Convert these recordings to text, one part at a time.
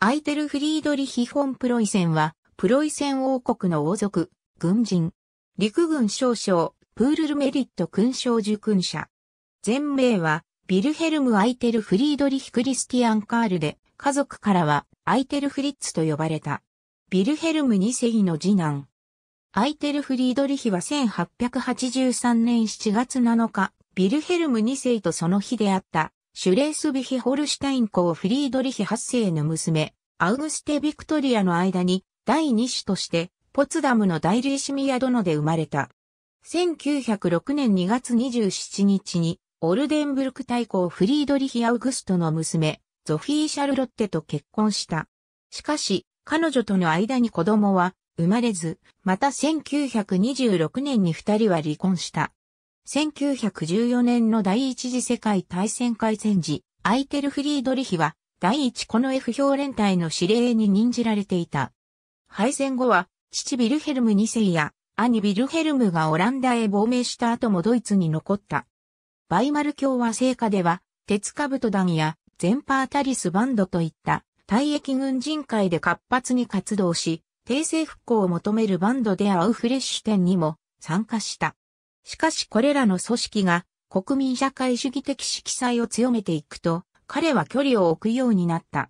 アイテルフリードリヒ・ホンプロイセンは、プロイセン王国の王族、軍人、陸軍少将、プールルメリット勲章受勲者。全名は、ビルヘルム・アイテルフリードリヒ・クリスティアン・カールで、家族からは、アイテルフリッツと呼ばれた。ビルヘルム2世の次男。アイテルフリードリヒは1883年7月7日、ビルヘルム2世とその日であった、シュレースビヒホルシュタイン公フリードリヒ8世の娘、アウグステ・ビクトリアの間に第2子としてポツダムのダイシミア殿で生まれた。1906年2月27日にオルデンブルク大公フリードリヒ・アウグストの娘、ゾフィー・シャルロッテと結婚した。しかし、彼女との間に子供は生まれず、また1926年に二人は離婚した。1914年の第一次世界大戦開戦時、アイテルフリードリヒは、第一この F 評連隊の指令に任じられていた。敗戦後は、父ビルヘルム2世や、兄ビルヘルムがオランダへ亡命した後もドイツに残った。バイマル共和聖火では、鉄兜団や、ゼンパータリスバンドといった、退役軍人会で活発に活動し、帝政復興を求めるバンドでアウフレッシュ展にも参加した。しかしこれらの組織が国民社会主義的色彩を強めていくと、彼は距離を置くようになった。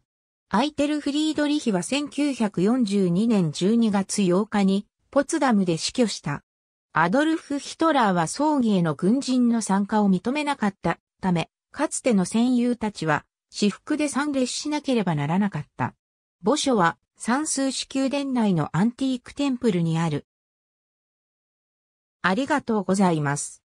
アイテル・フリードリヒは1942年12月8日にポツダムで死去した。アドルフ・ヒトラーは葬儀への軍人の参加を認めなかったため、かつての戦友たちは私服で参列しなければならなかった。墓所は算数支給殿内のアンティークテンプルにあるありがとうございます。